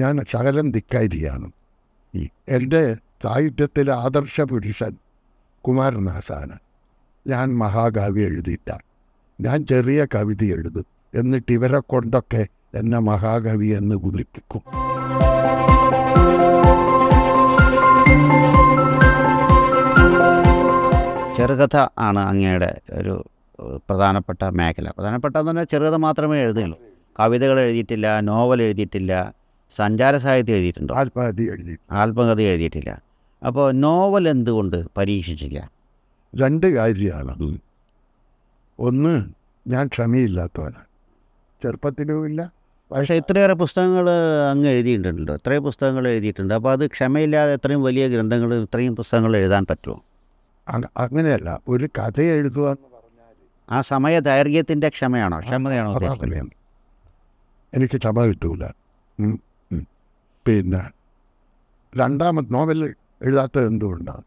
ഞാൻ ശകലം ധിക്കാരിയാണ് എൻ്റെ സാഹിത്യത്തിലെ ആദർശ പുരുഷൻ കുമാരനാസാണ് ഞാൻ മഹാകാവ്യ എഴുതിയിട്ട ഞാൻ ചെറിയ കവിത എഴുതും എന്നിട്ട് ഇവരെ കൊണ്ടൊക്കെ എന്നെ മഹാകവി എന്ന് കുളിപ്പിക്കും ചെറുകഥ ആണ് അങ്ങയുടെ ഒരു പ്രധാനപ്പെട്ട മേഖല പ്രധാനപ്പെട്ടതെന്ന് പറഞ്ഞാൽ ചെറുകഥ മാത്രമേ എഴുതുകയുള്ളൂ കവിതകൾ എഴുതിയിട്ടില്ല നോവൽ എഴുതിയിട്ടില്ല സഞ്ചാര സാഹിത്യം എഴുതിയിട്ടുണ്ടോ ആത്മകഥ എഴുതി ആത്മകഥ എഴുതിയിട്ടില്ല അപ്പോൾ നോവൽ എന്തുകൊണ്ട് പരീക്ഷിച്ചില്ല രണ്ട് കാര്യമാണ് ഒന്ന് ഞാൻ ക്ഷമയില്ലാത്തവനാണ് ചെറുപ്പത്തിലുമില്ല പക്ഷേ ഇത്രയേറെ പുസ്തകങ്ങൾ അങ്ങ് എഴുതിയിട്ടുണ്ടല്ലോ ഇത്രയും പുസ്തകങ്ങൾ എഴുതിയിട്ടുണ്ട് അപ്പോൾ അത് ക്ഷമയില്ലാതെ ഇത്രയും വലിയ ഗ്രന്ഥങ്ങൾ ഇത്രയും പുസ്തകങ്ങൾ എഴുതാൻ പറ്റുമോ അങ്ങനെയല്ല ഒരു കഥ എഴുതുക എന്ന് പറഞ്ഞാൽ ആ സമയ ദൈർഘ്യത്തിൻ്റെ ക്ഷമയാണോ ക്ഷമതയാണോ എനിക്ക് ക്ഷമ കിട്ടൂല പിന്നെ രണ്ടാമത്തെ നോവൽ എഴുതാത്തത് എന്തുകൊണ്ടാണ്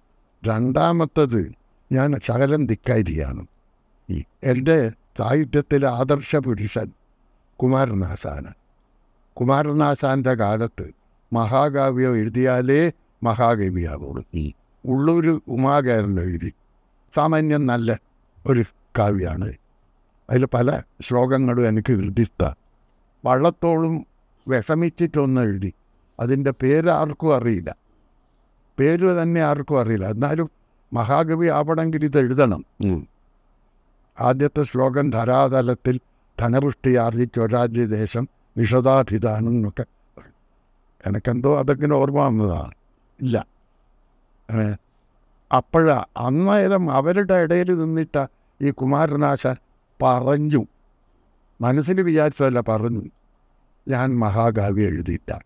രണ്ടാമത്തത് ഞാൻ ശകലം ധിക്കാരിയാണ് എൻ്റെ സാഹിത്യത്തിലെ ആദർശ പുരുഷൻ കുമാരനാശാന് കുമാരനാശാൻ്റെ കാലത്ത് മഹാകാവ്യം എഴുതിയാലേ മഹാകവിയാവുള്ളൂ ഉള്ളൂർ ഉമാകേരൻ എഴുതി സാമാന്യം നല്ല ഒരു കാവ്യമാണ് അതിൽ പല ശ്ലോകങ്ങളും എനിക്ക് ഹൃദിസ്ഥ വള്ളത്തോളും വിഷമിച്ചിട്ടൊന്ന് എഴുതി അതിൻ്റെ പേര് ആർക്കും അറിയില്ല പേര് തന്നെ ആർക്കും അറിയില്ല എന്നാലും മഹാകവി ആവണമെങ്കിൽ ഇത് എഴുതണം ആദ്യത്തെ ശ്ലോകം ധരാതലത്തിൽ ധനപുഷ്ടി ആർജിച്ചൊരാജി ദേശം നിഷതാഭിധാനം എന്നൊക്കെ എനിക്കെന്തോ അതൊക്കെ ഓർമ്മ വന്നതാണ് ഇല്ല അപ്പോഴാ അന്നേരം അവരുടെ ഇടയിൽ നിന്നിട്ട ഈ കുമാരനാശ പറഞ്ഞു മനസ്സിൽ വിചാരിച്ചതല്ല പറഞ്ഞു ഞാൻ മഹാകാവ്യം എഴുതിയിട്ടാണ്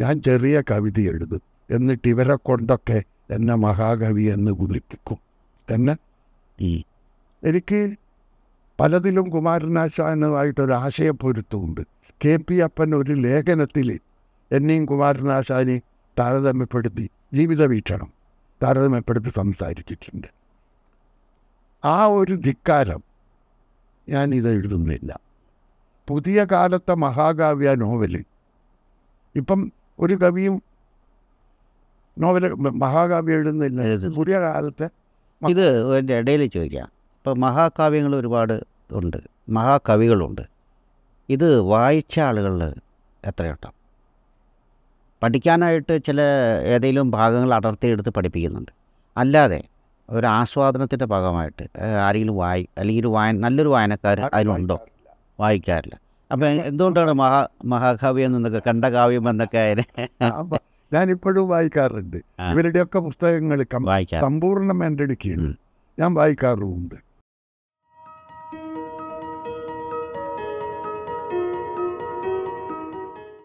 ഞാൻ ചെറിയ കവിത എഴുതും എന്നിട്ട് ഇവരെ കൊണ്ടൊക്കെ എന്നെ മഹാകവി എന്ന് വിളിപ്പിക്കും എന്നെ എനിക്ക് പലതിലും കുമാരനാശാനുമായിട്ടൊരു ആശയപ്പൊരുത്തമുണ്ട് കെ പി അപ്പൻ ഒരു ലേഖനത്തിൽ എന്നെയും കുമാരനാശാനെ താരതമ്യപ്പെടുത്തി ജീവിത വീക്ഷണം താരതമ്യപ്പെടുത്തി സംസാരിച്ചിട്ടുണ്ട് ആ ഒരു ധിക്കാരം ഞാൻ ഇത് എഴുതുന്നില്ല പുതിയ കാലത്തെ മഹാകാവ്യ നോവൽ ഇപ്പം ഒരു കവിയും നോവൽ മഹാകാവ്യം എഴുതുന്നില്ല പുതിയ കാലത്തെ ഇത് എൻ്റെ ഇടയിൽ ചോദിക്കാം ഇപ്പോൾ മഹാകാവ്യങ്ങൾ ഒരുപാട് ഉണ്ട് മഹാകവികളുണ്ട് ഇത് വായിച്ച ആളുകളിൽ എത്രയോട്ടം പഠിക്കാനായിട്ട് ചില ഏതെങ്കിലും ഭാഗങ്ങൾ അടർത്തിയെടുത്ത് പഠിപ്പിക്കുന്നുണ്ട് അല്ലാതെ ഒരു ആസ്വാദനത്തിൻ്റെ ഭാഗമായിട്ട് ആരെങ്കിലും വായി അല്ലെങ്കിൽ ഒരു വായന നല്ലൊരു വായനക്കാർ അതിനുണ്ടോ വായിക്കാറില്ല അപ്പൊ എന്തുകൊണ്ടാണ് മഹാ മഹാകാവ്യം എന്നൊക്കെ കണ്ടകാവ്യം എന്നൊക്കെ അതിനെ ഞാനിപ്പോഴും വായിക്കാറുണ്ട് ഇവരുടെയൊക്കെ പുസ്തകങ്ങൾ സമ്പൂർണ്ണം എൻ്റെ ഞാൻ വായിക്കാറുമുണ്ട്